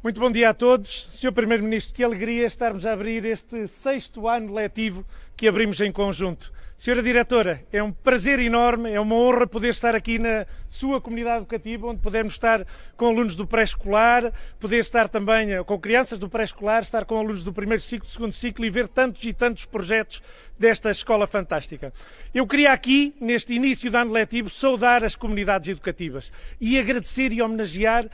Muito bom dia a todos. Sr. Primeiro-Ministro, que alegria estarmos a abrir este sexto ano letivo que abrimos em conjunto. Senhora Diretora, é um prazer enorme, é uma honra poder estar aqui na sua comunidade educativa, onde podemos estar com alunos do pré-escolar, poder estar também eh, com crianças do pré-escolar, estar com alunos do primeiro ciclo, do segundo ciclo e ver tantos e tantos projetos desta escola fantástica. Eu queria aqui, neste início do ano letivo, saudar as comunidades educativas e agradecer e homenagear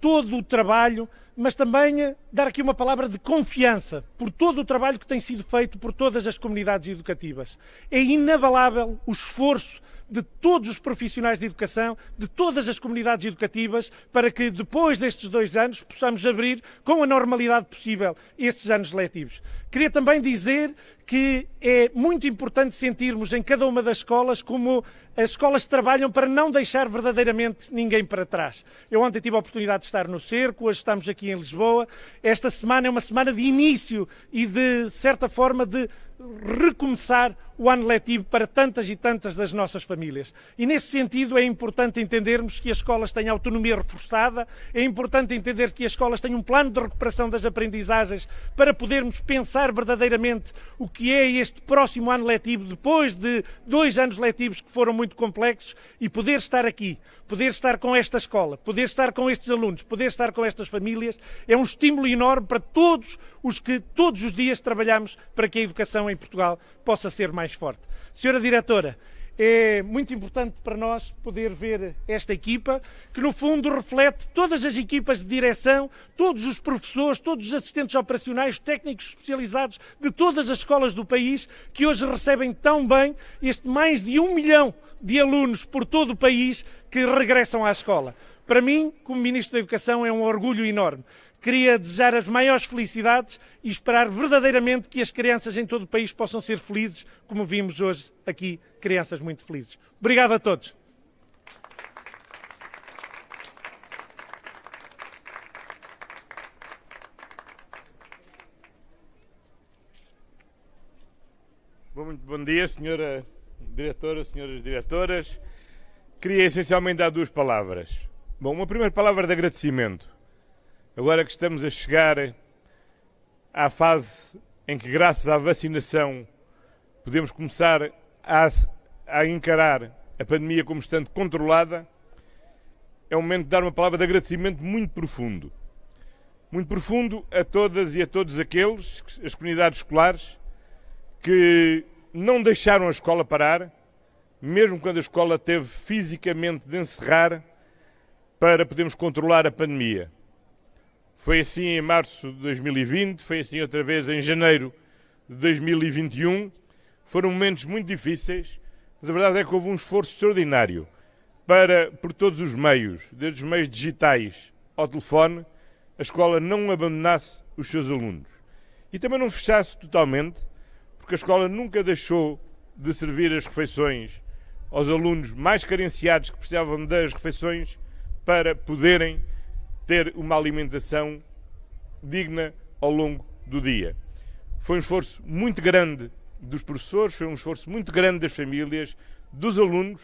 todo o trabalho mas também eh, dar aqui uma palavra de confiança por todo o trabalho que tem sido feito por todas as comunidades educativas. É inabalável o esforço de todos os profissionais de educação, de todas as comunidades educativas, para que depois destes dois anos possamos abrir com a normalidade possível estes anos letivos. Queria também dizer que é muito importante sentirmos em cada uma das escolas como as escolas trabalham para não deixar verdadeiramente ninguém para trás. Eu ontem tive a oportunidade de estar no cerco, hoje estamos aqui em Lisboa. Esta semana é uma semana de início e de certa forma de recomeçar o ano letivo para tantas e tantas das nossas famílias. E nesse sentido é importante entendermos que as escolas têm autonomia reforçada, é importante entender que as escolas têm um plano de recuperação das aprendizagens para podermos pensar verdadeiramente o que é este próximo ano letivo, depois de dois anos letivos que foram muito complexos, e poder estar aqui, poder estar com esta escola, poder estar com estes alunos, poder estar com estas famílias, é um estímulo enorme para todos os que todos os dias trabalhamos para que a educação em Portugal possa ser mais forte. Senhora Diretora, é muito importante para nós poder ver esta equipa, que no fundo reflete todas as equipas de direção, todos os professores, todos os assistentes operacionais, técnicos especializados de todas as escolas do país, que hoje recebem tão bem este mais de um milhão de alunos por todo o país que regressam à escola. Para mim, como Ministro da Educação, é um orgulho enorme. Queria desejar as maiores felicidades e esperar verdadeiramente que as crianças em todo o país possam ser felizes, como vimos hoje aqui, crianças muito felizes. Obrigado a todos. Muito bom dia, senhora diretora, senhoras diretoras. Queria essencialmente dar duas palavras. Bom, uma primeira palavra de agradecimento Agora que estamos a chegar à fase em que, graças à vacinação, podemos começar a, a encarar a pandemia como estando controlada, é o momento de dar uma palavra de agradecimento muito profundo. Muito profundo a todas e a todos aqueles, as comunidades escolares, que não deixaram a escola parar, mesmo quando a escola teve fisicamente de encerrar, para podermos controlar a pandemia. Foi assim em março de 2020, foi assim outra vez em janeiro de 2021. Foram momentos muito difíceis, mas a verdade é que houve um esforço extraordinário para, por todos os meios, desde os meios digitais ao telefone, a escola não abandonasse os seus alunos. E também não fechasse totalmente, porque a escola nunca deixou de servir as refeições aos alunos mais carenciados que precisavam das refeições para poderem ter uma alimentação digna ao longo do dia. Foi um esforço muito grande dos professores, foi um esforço muito grande das famílias, dos alunos,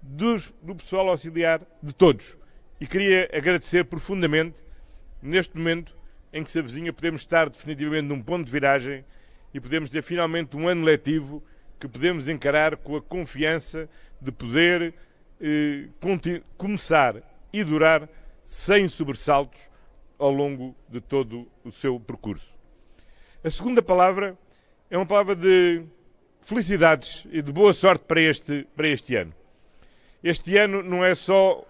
dos, do pessoal auxiliar, de todos. E queria agradecer profundamente neste momento em que se avizinha podemos estar definitivamente num ponto de viragem e podemos ter finalmente um ano letivo que podemos encarar com a confiança de poder eh, começar e durar sem sobressaltos ao longo de todo o seu percurso. A segunda palavra é uma palavra de felicidades e de boa sorte para este, para este ano. Este ano não é só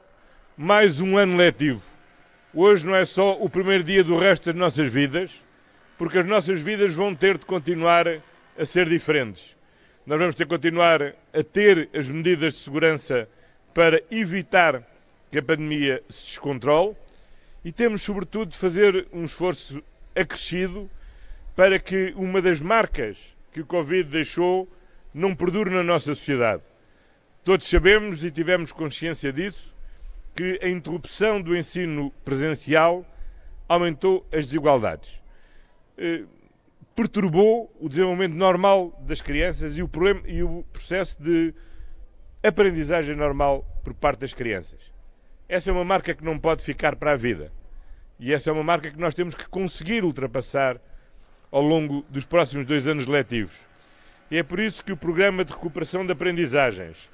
mais um ano letivo. Hoje não é só o primeiro dia do resto das nossas vidas, porque as nossas vidas vão ter de continuar a ser diferentes. Nós vamos ter de continuar a ter as medidas de segurança para evitar que a pandemia se descontrole e temos, sobretudo, de fazer um esforço acrescido para que uma das marcas que o Covid deixou não perdure na nossa sociedade. Todos sabemos e tivemos consciência disso que a interrupção do ensino presencial aumentou as desigualdades, eh, perturbou o desenvolvimento normal das crianças e o, problema, e o processo de aprendizagem normal por parte das crianças. Essa é uma marca que não pode ficar para a vida. E essa é uma marca que nós temos que conseguir ultrapassar ao longo dos próximos dois anos letivos. E é por isso que o Programa de Recuperação de Aprendizagens,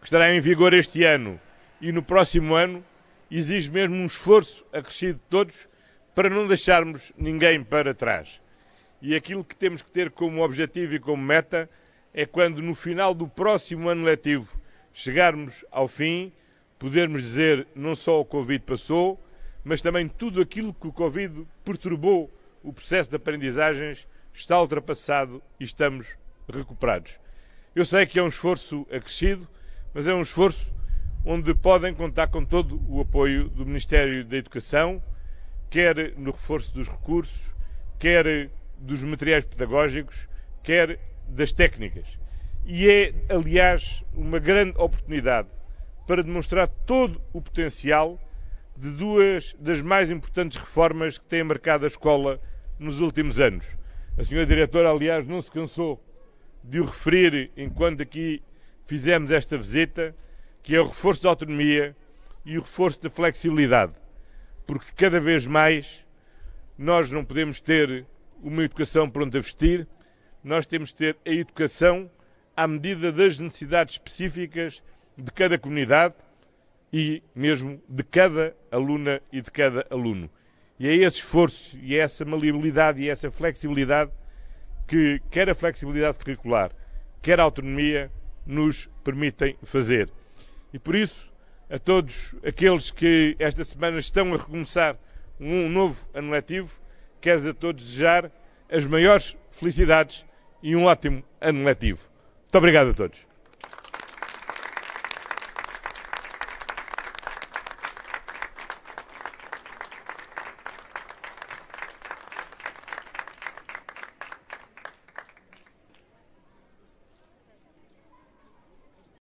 que estará em vigor este ano e no próximo ano, exige mesmo um esforço acrescido de todos para não deixarmos ninguém para trás. E aquilo que temos que ter como objetivo e como meta é quando, no final do próximo ano letivo, chegarmos ao fim podermos dizer não só o Covid passou, mas também tudo aquilo que o Covid perturbou o processo de aprendizagens está ultrapassado e estamos recuperados. Eu sei que é um esforço acrescido, mas é um esforço onde podem contar com todo o apoio do Ministério da Educação, quer no reforço dos recursos, quer dos materiais pedagógicos, quer das técnicas. E é, aliás, uma grande oportunidade para demonstrar todo o potencial de duas das mais importantes reformas que têm marcado a escola nos últimos anos. A senhora diretora, aliás, não se cansou de o referir enquanto aqui fizemos esta visita, que é o reforço da autonomia e o reforço da flexibilidade, porque cada vez mais nós não podemos ter uma educação pronta a vestir, nós temos de ter a educação à medida das necessidades específicas de cada comunidade e mesmo de cada aluna e de cada aluno. E é esse esforço e é essa maleabilidade e é essa flexibilidade que quer a flexibilidade curricular, quer a autonomia nos permitem fazer. E por isso, a todos aqueles que esta semana estão a recomeçar um novo ano letivo, queres a todos desejar as maiores felicidades e um ótimo ano letivo. Muito obrigado a todos.